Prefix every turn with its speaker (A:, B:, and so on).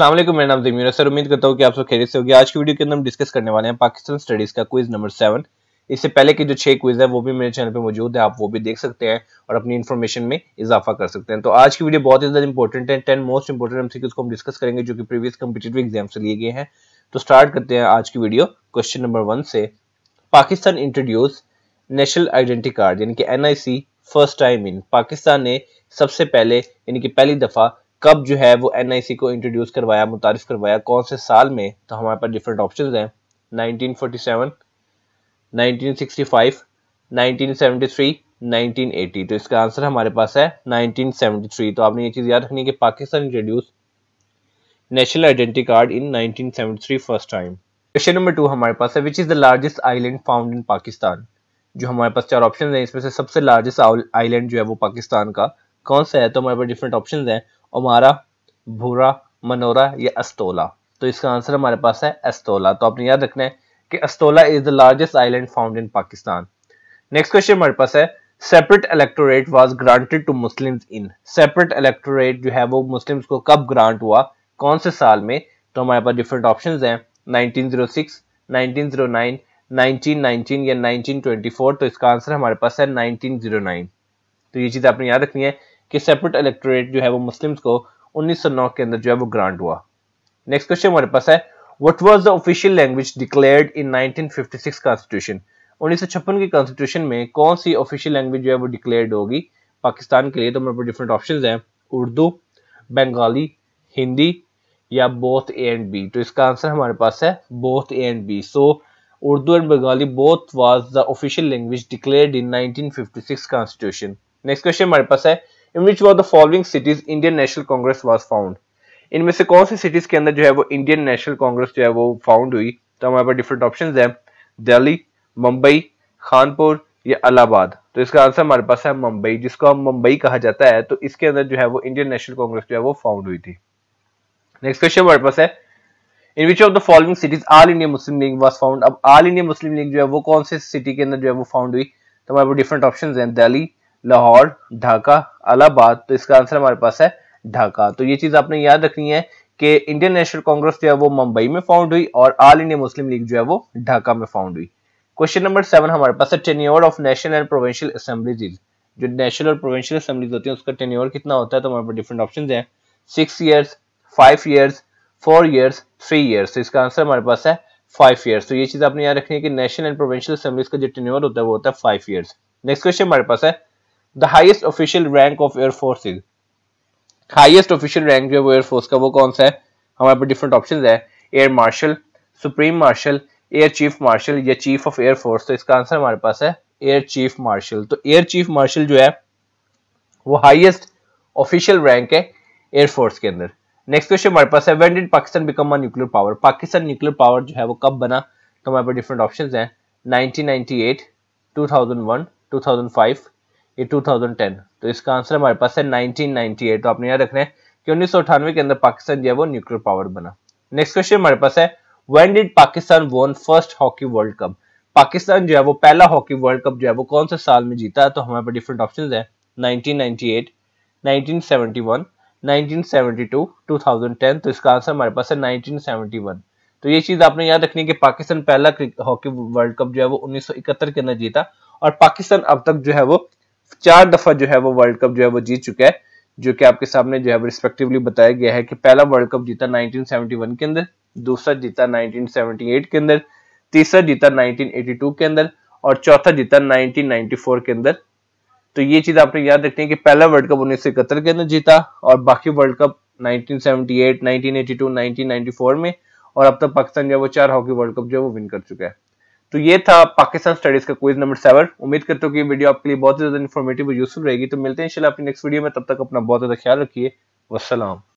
A: अस्सलाम वालेकुम मेरा नाम जमीन सर उम्मीद करता हूँ कि आप सब खेरे से होगी आज की वीडियो के अंदर हम डिस्कस करने वाले हैं पाकिस्तान स्टडीज़ का क्विज़ नंबर सेवन इससे पहले के जो छह क्विज़ है वो भी मेरे चैनल पे मौजूद है आप वो भी देख सकते हैं और अपनी इन्फॉर्मेशन में इजाफा कर सकते हैं तो आज की वीडियो बहुत ही ज़्यादा इंपॉर्टेंट है टेन मोस्ट इंपॉर्टेंट एमसीक्यूज को हम डिस्कस करेंगे जो कि प्रीवियस कम्पिटेटिव एग्जाम से लिए गए हैं तो स्टार्ट करते हैं आज की वीडियो क्वेश्चन नंबर वन से Pakistan introduce national identity card यानी कि an first time in Pakistan ने सबसे पहले यानी कि पहली दफ़ा कब जो है वो एन को इंट्रोड्यूस करवाया मुतारफ़ करवाया कौन से साल में तो हमारे पास डिफरेंट ऑप्शन हैं 1947, 1965, 1973, 1980 तो इसका आंसर हमारे पास है 1973 तो आपने ये चीज़ याद रखनी है कि Pakistan introduce national identity card in 1973 first time question number two हमारे पास है which is the largest island found in Pakistan जो हमारे पास चार ऑप्शन हैं इसमें से सबसे लार्जेस्ट आइलैंड जो है वो पाकिस्तान का कौन सा है तो हमारे पास डिफरेंट ऑप्शन हैं ओमारा भूरा मनोरा या अस्तोला तो इसका आंसर हमारे पास है अस्तोला तो आपने याद रखना है कि Astola is the largest island found in Pakistan next question हमारे पास है separate electorate was granted to Muslims in separate electorate जो है वो मुस्लिम्स को कब ग्रांट हुआ कौन से साल में तो हमारे पास डिफरेंट ऑप्शन है 1906, 1909, 1919 या 1924 तो इसका आंसर हमारे पास है 1909 तो ये चीज आपने याद रखनी है कि सेपरेट इलेक्टोरेट जो है वो मुस्लिम्स को 1909 के अंदर जो है वो ग्रांट हुआ नेक्स्ट क्वेश्चन हमारे पास है what was the official language declared in 1956 constitution 1956 के कॉन्स्टिट्यूशन में कौन सी ऑफिशियल लैंग्वेज जो है वो डिक्लेयर्ड होगी पाकिस्तान के लिए तो हमारे पास डिफरेंट ऑप्शन हैं उर्दू बंगाली हिंदी या बोथ ए एंड बी तो इसका आंसर हमारे पास है both A and B so Urdu and Bengali both was the official language declared in 1956 constitution next question हमारे पास है in which war the following cities Indian National Congress was found इनमें से कौन सी सिटीज के अंदर जो है वो इंडियन नेशनल कांग्रेस जो है वो फाउंड हुई तो हमारे पास डिफरेंट ऑप्शन है दिल्ली मुंबई खानपुर या अलाहाबाद तो इसका आंसर हमारे पास है मुंबई जिसको हम मुंबई कहा जाता है तो इसके अंदर जो है वो इंडियन नेशनल कांग्रेस जो है वो फाउंड हुई थी नेक्स्ट क्वेश्चन हमारे पास है in which of the following cities All India Muslim League was found अब ऑल इंडिया मुस्लिम लीग जो है वो कौन से सिटी के अंदर जो है वो फाउंड हुई तो हमारे पास डिफरेंट ऑप्शन है दिल्ली लाहौर ढाका अलाहाबाद तो इसका आंसर हमारे पास है ढाका तो ये चीज आपने याद रखनी है कि इंडियन नेशनल कांग्रेस जो है वो मुंबई में फाउंड हुई और ऑल इंडिया मुस्लिम लीग जो है वो ढाका में फाउंड हुई क्वेश्चन नंबर सेवन हमारे पास है tenure of national and provincial assemblies जो नेशनल और प्रोवेंशियल असेंबलीज होती है उसका टेन्योर कितना होता है तो हमारे पास डिफरेंट ऑप्शन है six years five years four years three years तो इसका आंसर हमारे पास है फाइव ईयर्स तो ये चीज आपने याद रखनी है कि नेशनल एंड प्रोवेंशियल असेंबलीज का जो टेन्योर होता है वो होता है फाइव ईयर्स नेक्स्ट क्वेश्चन हमारे पास है the highest official rank of air force is highest official rank जो है वो एयरफोर्स का वो कौन सा है हमारे पास डिफरेंट ऑप्शन है air marshal supreme marshal air chief marshal या चीफ ऑफ एयरफोर्स तो इसका आंसर हमारे पास है एयर चीफ मार्शल तो एयर चीफ मार्शल जो है वो हाइएस्ट ऑफिशियल रैंक है एयरफोर्स के अंदर नेक्स्ट क्वेश्चन हमारे पास है when did Pakistan become a nuclear power Pakistan nuclear power जो है वो कब बना तो हमारे पास different option one two thousand 2005, ये 2010 तो इसका आंसर हमारे पास है 1998 तो आपने याद रखना है कि उन्नीस के अंदर पाकिस्तान जो है वो न्यूक्लियर पावर बना नेक्स्ट क्वेश्चन हमारे पास है when did Pakistan won first hockey world cup Pakistan जो है वो पहला हॉकी वर्ल्ड कप जो है वो कौन से साल में जीता तो हमारे पास डिफरेंट ऑप्शन है 1998, 1971, 1972, 2010 तो इसका आंसर हमारे पास है 1971 तो ये चीज आपने याद रखनी है कि पाकिस्तान पहला हॉकी वर्ल्ड कप जो है वो 1971 के अंदर जीता और पाकिस्तान अब तक जो है वो चार दफा जो है वो वर्ल्ड कप जो है वो जीत चुका है जो कि आपके सामने जो है रिस्पेक्टिवली बताया गया है कि पहला वर्ल्ड कप जीता 1971 के अंदर दूसरा जीता 1978 के अंदर तीसरा जीता 1982 के अंदर और चौथा जीता 1994 के अंदर तो ये चीज आपने याद रखनी है कि पहला वर्ल्ड कप उन्नीस के अंदर जीता और बाकी वर्ल्ड कप 1978, 1982, 1994 में और अब तक पाकिस्तान जो है वो चार हॉकी वर्ल्ड कप जो है वो विन कर चुका है तो ये था पाकिस्तान स्टडीज का क्वेश्चन नंबर सेवन उम्मीद करता हूँ कि वीडियो आपके लिए बहुत ज्यादा इन्फॉर्मेटिव और यूजफुल रहेगी तो मिलते हैं इंशाल्लाह अपनी नेक्स्ट वीडियो में तब तक अपना बहुत ज्यादा ख्याल रखिए वसलाम